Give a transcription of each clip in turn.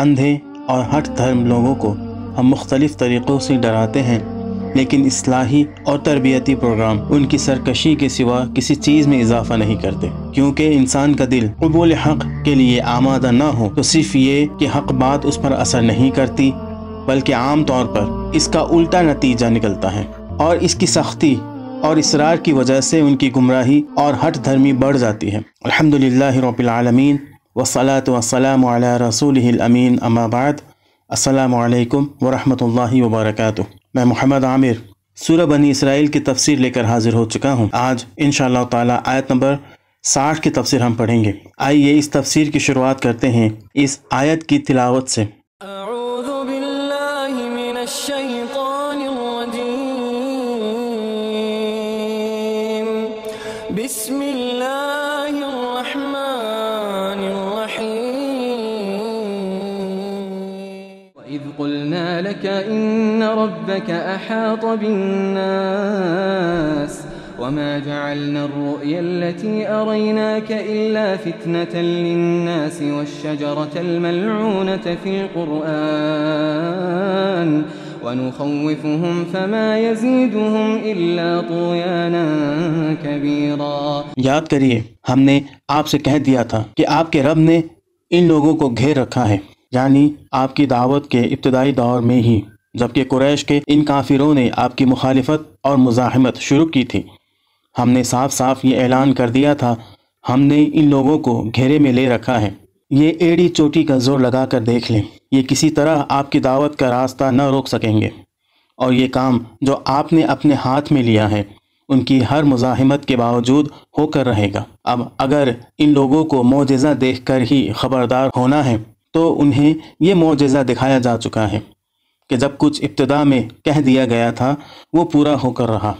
اندھے اور ہٹ دھرم لوگوں کو ہم مختلف طریقوں سے ڈراتے ہیں لیکن اصلاحی اور تربیتی پروگرام ان کی سرکشی کے سوا کسی چیز میں اضافہ نہیں کرتے کیونکہ انسان کا دل قبول حق کے لیے آمادہ نہ ہو تو صرف یہ کہ حق بات اس پر اثر نہیں کرتی بلکہ عام طور پر اس کا الٹا نتیجہ نکلتا ہے اور اس کی سختی اور اصرار کی وجہ سے ان کی گمراہی اور ہٹ دھرمی بڑھ جاتی ہے الحمدللہ رب العالمین بعد السلام علیکم ورحمۃ اللہ وبرکاتہ میں محمد عامر سورہ بنی اسرائیل کی تفسیر لے کر حاضر ہو چکا ہوں آج ان شاء اللہ تعالیٰ آیت نمبر ساٹھ کی تفسیر ہم پڑھیں گے آئیے اس تفسیر کی شروعات کرتے ہیں اس آیت کی تلاوت سے بسم إذ قلنا لك إن ربك أحاط بالناس وما جعلنا الرؤيا التي أريناك إلا فتنة للناس والشجرة الملعونة في القرآن ونخوفهم فما يزيدهم إلا طغيانا كبيرا نے آپ سے کہہ دیا تھا کہ آپ کے رب نے ان لوگوں کو گھیر رکھا ہے یعنی آپ کی دعوت کے ابتدائی دور میں ہی جبکہ قریش کے ان کافروں نے آپ کی مخالفت اور مزاحمت شروع کی تھی ہم نے صاف صاف یہ اعلان کر دیا تھا ہم نے ان لوگوں کو گھیرے میں لے رکھا ہے یہ ایڑی چوٹی کا زور لگا کر دیکھ لیں یہ کسی طرح آپ کی دعوت کا راستہ نہ روک سکیں گے اور یہ کام جو آپ نے اپنے ہاتھ میں لیا ہے ان کی ہر مزاحمت کے باوجود ہو کر رہے گا اب اگر ان لوگوں کو معجزہ دیکھ کر ہی خبردار ہونا ہے تو انہیں یہ معجزہ دکھایا جا چکا ہے کہ جب کچھ ابتدا میں کہہ دیا گیا تھا وہ پورا ہو کر رہا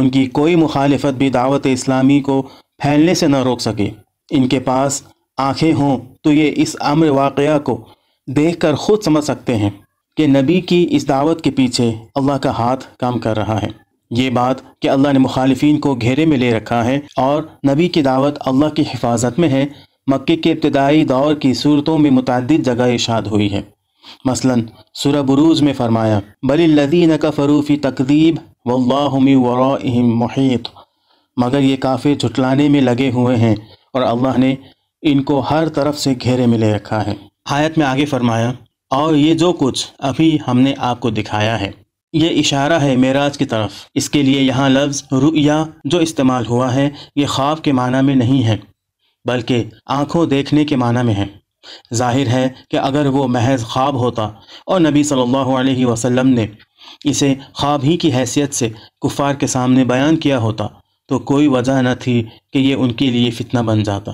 ان کی کوئی مخالفت بھی دعوت اسلامی کو پھیلنے سے نہ روک سکے ان کے پاس آنکھیں ہوں تو یہ اس امر واقعہ کو دیکھ کر خود سمجھ سکتے ہیں کہ نبی کی اس دعوت کے پیچھے اللہ کا ہاتھ کام کر رہا ہے یہ بات کہ اللہ نے مخالفین کو گھیرے میں لے رکھا ہے اور نبی کی دعوت اللہ کی حفاظت میں ہے مکے کے ابتدائی دور کی صورتوں میں متعدد جگہ اشاد ہوئی ہے مثلا سورہ بروز میں فرمایا بلِ لذیذ فروفی ورائہم محیط مگر یہ کافی جھٹلانے میں لگے ہوئے ہیں اور اللہ نے ان کو ہر طرف سے گھیرے میں لے رکھا ہے حایت میں آگے فرمایا اور یہ جو کچھ ابھی ہم نے آپ کو دکھایا ہے یہ اشارہ ہے معراج کی طرف اس کے لیے یہاں لفظ رؤیا جو استعمال ہوا ہے یہ خواب کے معنی میں نہیں ہے بلکہ آنکھوں دیکھنے کے معنی میں ہے ظاہر ہے کہ اگر وہ محض خواب ہوتا اور نبی صلی اللہ علیہ وسلم نے اسے خواب ہی کی حیثیت سے کفار کے سامنے بیان کیا ہوتا تو کوئی وجہ نہ تھی کہ یہ ان کے لیے فتنہ بن جاتا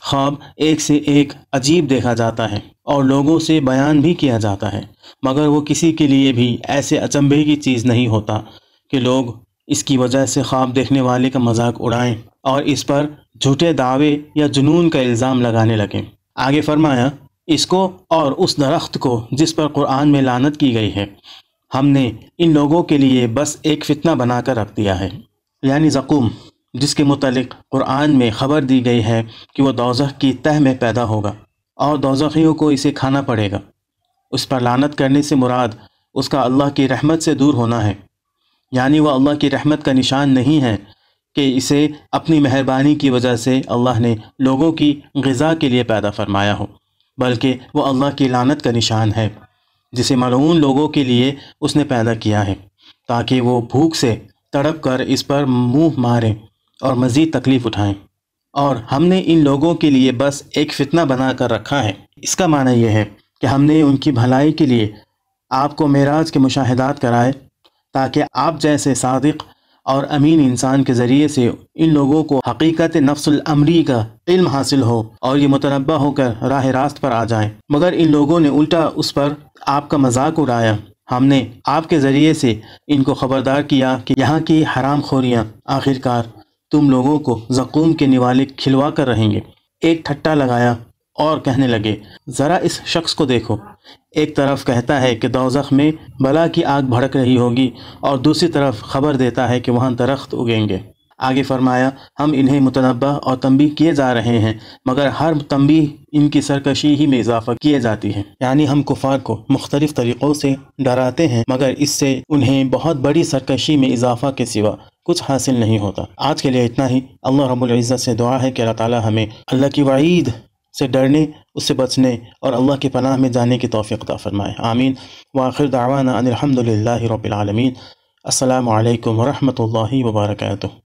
خواب ایک سے ایک عجیب دیکھا جاتا ہے اور لوگوں سے بیان بھی کیا جاتا ہے مگر وہ کسی کے لیے بھی ایسے اچمبے کی چیز نہیں ہوتا کہ لوگ اس کی وجہ سے خواب دیکھنے والے کا مذاق اڑائیں اور اس پر جھوٹے دعوے یا جنون کا الزام لگانے لگے آگے فرمایا اس کو اور اس درخت کو جس پر قرآن میں لانت کی گئی ہے ہم نے ان لوگوں کے لیے بس ایک فتنہ بنا کر رکھ دیا ہے یعنی زقوم جس کے متعلق قرآن میں خبر دی گئی ہے کہ وہ دوزخ کی تہ میں پیدا ہوگا اور دوزخیوں کو اسے کھانا پڑے گا اس پر لانت کرنے سے مراد اس کا اللہ کی رحمت سے دور ہونا ہے یعنی وہ اللہ کی رحمت کا نشان نہیں ہے کہ اسے اپنی مہربانی کی وجہ سے اللہ نے لوگوں کی غذا کے لیے پیدا فرمایا ہو بلکہ وہ اللہ کی لانت کا نشان ہے جسے ملعون لوگوں کے لیے اس نے پیدا کیا ہے تاکہ وہ بھوک سے تڑپ کر اس پر منہ ماریں اور مزید تکلیف اٹھائیں اور ہم نے ان لوگوں کے لیے بس ایک فتنہ بنا کر رکھا ہے اس کا معنی یہ ہے کہ ہم نے ان کی بھلائی کے لیے آپ کو معراج کے مشاہدات کرائے تاکہ آپ جیسے صادق اور امین انسان کے ذریعے سے ان لوگوں کو حقیقت نفس العمری کا علم حاصل ہو اور یہ متنبع ہو کر راہ راست پر آ جائیں مگر ان لوگوں نے الٹا اس پر آپ کا مذاق اڑایا ہم نے آپ کے ذریعے سے ان کو خبردار کیا کہ یہاں کی حرام خوریاں آخر کار تم لوگوں کو زقوم کے نوالے کھلوا کر رہیں گے ایک ٹھٹا لگایا اور کہنے لگے ذرا اس شخص کو دیکھو ایک طرف کہتا ہے کہ دوزخ میں بلا کی آگ بھڑک رہی ہوگی اور دوسری طرف خبر دیتا ہے کہ وہاں درخت اگیں گے آگے فرمایا ہم انہیں متنبع اور تنبیہ کیے جا رہے ہیں مگر ہر تنبیہ ان کی سرکشی ہی میں اضافہ کیے جاتی ہے یعنی ہم کفار کو مختلف طریقوں سے ڈراتے ہیں مگر اس سے انہیں بہت بڑی سرکشی میں اضافہ کے سوا کچھ حاصل نہیں ہوتا آج کے لیے اتنا ہی اللہ رب العزت سے دعا ہے کہ اللہ تعالیٰ ہمیں اللہ کی وعید سے ڈرنے اس سے بچنے اور اللہ کے پناہ میں جانے کی توفیق عطا فرمائے آمین وآخر دعوانا ان الحمد للہ رب العالمین السلام علیکم ورحمۃ اللہ وبرکاتہ